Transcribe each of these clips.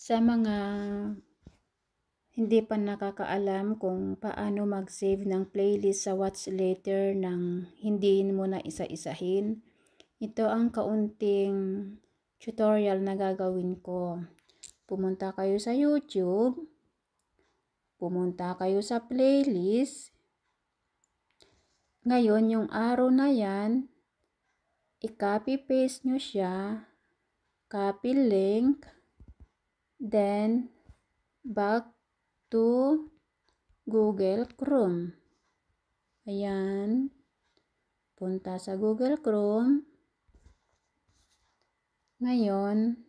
Sa mga hindi pa nakakaalam kung paano mag-save ng playlist sa watch later nang hindi mo na isa-isahin, ito ang kaunting tutorial na gagawin ko. Pumunta kayo sa YouTube, pumunta kayo sa playlist, ngayon, yung arrow na yan, i-copy paste nyo siya, copy link, then back to Google Chrome. Ayan. Punta sa Google Chrome. Ngayon,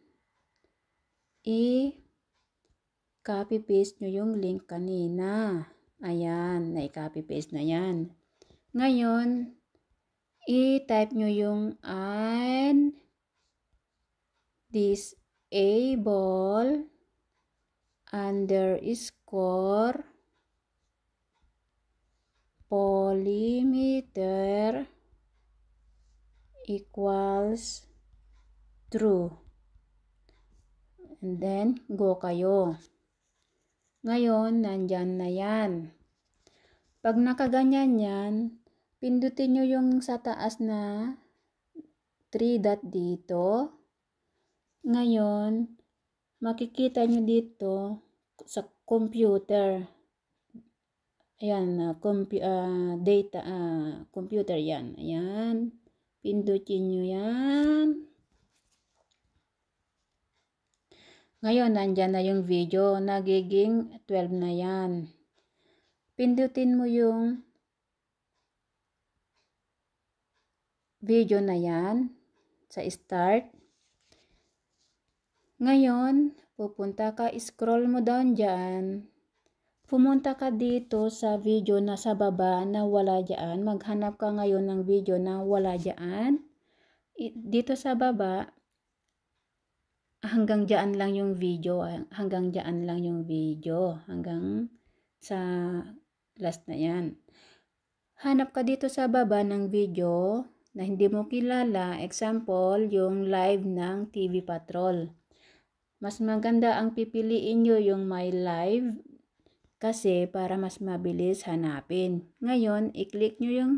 i-copy paste nyo yung link kanina. Ayan, na-copy paste na yan. Ngayon, i-type nyo yung add this able underscore polymeter equals true. And then, go kayo. Ngayon, nandyan na yan. Pag nakaganyan yan, pindutin nyo yung sa taas na 3 dot dito. Ngayon, makikita nyo dito sa computer. Ayan, uh, compu uh, data, uh, computer yan. Ayan, pindutin nyo yan. Ngayon, nandyan na yung video. Nagiging 12 na yan. Pindutin mo yung video na yan sa start. Ngayon, pupunta ka, scroll mo down dyan. Pumunta ka dito sa video na sa baba na wala dyan. Maghanap ka ngayon ng video na wala dyan. Dito sa baba, hanggang dyan lang yung video. Ah, hanggang dyan lang yung video. Hanggang sa last na yan. Hanap ka dito sa baba ng video na hindi mo kilala. Example, yung live ng TV Patrol mas maganda ang pipiliin nyo yung My Live kasi para mas mabilis hanapin. Ngayon, i-click nyo yung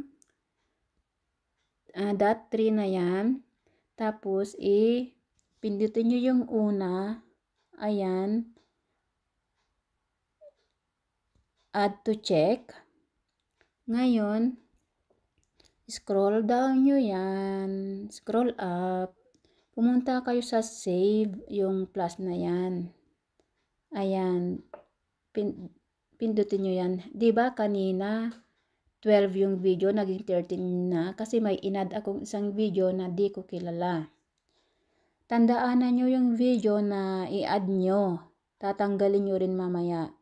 uh, dot 3 na yan. Tapos, i-pindutin nyo yung una. Ayan. Add to check. Ngayon, scroll down nyo yan. Scroll up pumunta kayo sa save yung plus na yan ayan pin, pindutin nyo yan ba diba, kanina 12 yung video naging 13 na kasi may inad akong isang video na di ko kilala tandaan na nyo yung video na i-add nyo tatanggalin nyo rin mamaya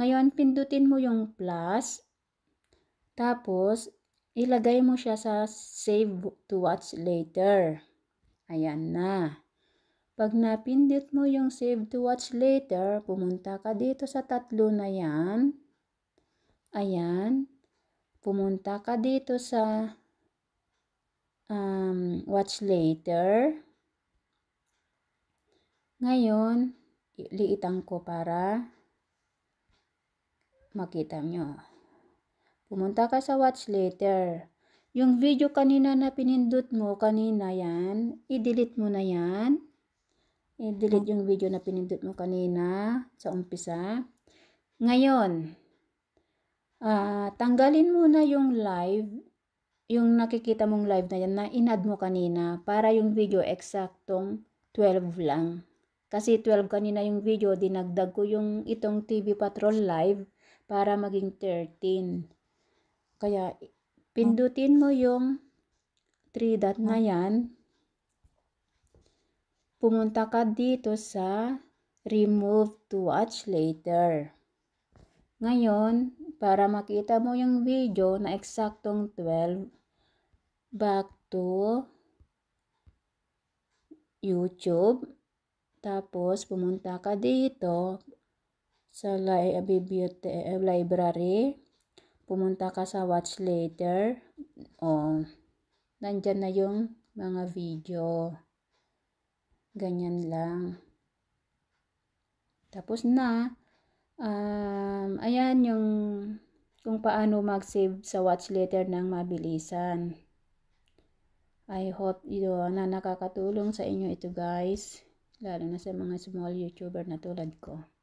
ngayon pindutin mo yung plus tapos ilagay mo siya sa save to watch later Ayan na. Pag napindot mo yung save to watch later, pumunta ka dito sa tatlo na yan. Ayan. Pumunta ka dito sa um, watch later. Ngayon, liitan ko para makita nyo. Pumunta ka sa watch later. Yung video kanina na pinindot mo, kanina yan, i-delete mo na yan. I-delete hmm. yung video na pinindot mo kanina sa umpisa. Ngayon, uh, tanggalin muna yung live, yung nakikita mong live na yan na inad mo kanina para yung video eksaktong 12 lang. Kasi 12 kanina yung video, dinagdag ko yung itong TV Patrol live para maging 13. Kaya Pindutin mo yung 3 dot na ah. yan. Pumunta ka dito sa remove to watch later. Ngayon, para makita mo yung video na eksaktong 12, back to YouTube. Tapos, pumunta ka dito sa eh, library pumunta ka sa watch later, oh, nandyan na yung mga video. Ganyan lang. Tapos na, um, ayan yung kung paano mag-save sa watch later ng mabilisan. I hope ito na nakakatulong sa inyo ito guys. Lalo na sa mga small YouTuber na tulad ko.